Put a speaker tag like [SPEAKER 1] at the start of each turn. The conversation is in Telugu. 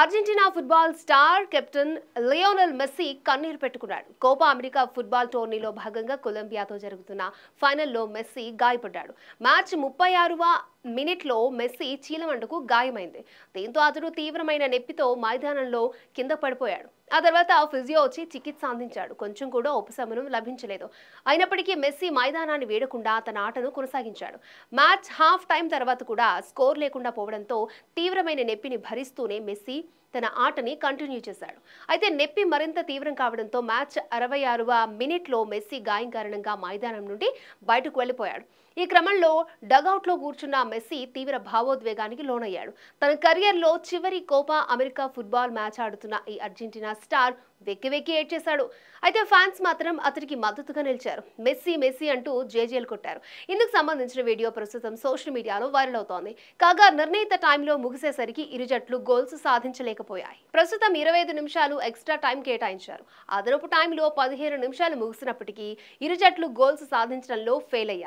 [SPEAKER 1] Argentina football star captain Lionel Messi కన్నీరు పెట్టుకున్నాడు కోపా అమెరికా ఫుట్బాల్ టోర్నీలో భాగంగా కొలంబియాతో జరుగుతున్న ఫైనల్లో మెస్సీ గాయపడ్డాడు మ్యాచ్ ముప్పై ఆరువ మినిట్లో మెస్సీ వంటకు గాయమైంది దీంతో అతడు తీవ్రమైన నొప్పితో మైదానంలో కింద పడిపోయాడు ఆ తర్వాత ఫిజియో వచ్చి చికిత్స అందించాడు కొంచెం కూడా ఉపశమనం లభించలేదు అయినప్పటికీ మెస్సీ మైదానాన్ని వేడకుండా తన ఆటను కొనసాగించాడు మ్యాచ్ హాఫ్ టైం తర్వాత కూడా స్కోర్ లేకుండా పోవడంతో తీవ్రమైన నొప్పిని భరిస్తూనే మెస్సీ తన ఆటని కంటిన్యూ చేశాడు అయితే నొప్పి మరింత తీవ్రం కావడంతో మ్యాచ్ అరవై ఆరువ మినిట్లో మెస్సీ గాయం కారణంగా మైదానం నుండి బయటకు వెళ్ళిపోయాడు ఈ క్రమంలో డగౌట్లో కూర్చున్న మెస్సీ తీవ్ర భావోద్వేగానికి లోనయ్యాడు తన కెరియర్ లో చివరి కోపా అమెరికా ఫుట్బాల్ మ్యాచ్ ఆడుతున్న ఈ అర్జెంటీనా స్టార్ వెక్కి వెక్కి ఏడ్చేశాడు అయితే ఫ్యాన్స్ మాత్రం అతనికి మద్దతుగా నిలిచారు మెస్సీ మెస్సీ అంటూ జేజేలు కొట్టారు ఇందుకు సంబంధించిన వీడియో ప్రస్తుతం సోషల్ మీడియాలో వైరల్ అవుతోంది కాగా నిర్ణీత టైంలో ముగిసేసరికి ఇరు జట్లు గోల్స్ సాధించలేకపోయాయి ప్రస్తుతం ఇరవై నిమిషాలు ఎక్స్ట్రా టైం కేటాయించారు అదనపు టైంలో పదిహేను నిమిషాలు ముగిసినప్పటికీ ఇరు జట్లు గోల్స్ సాధించడంలో ఫెయిల్ అయ్యాయి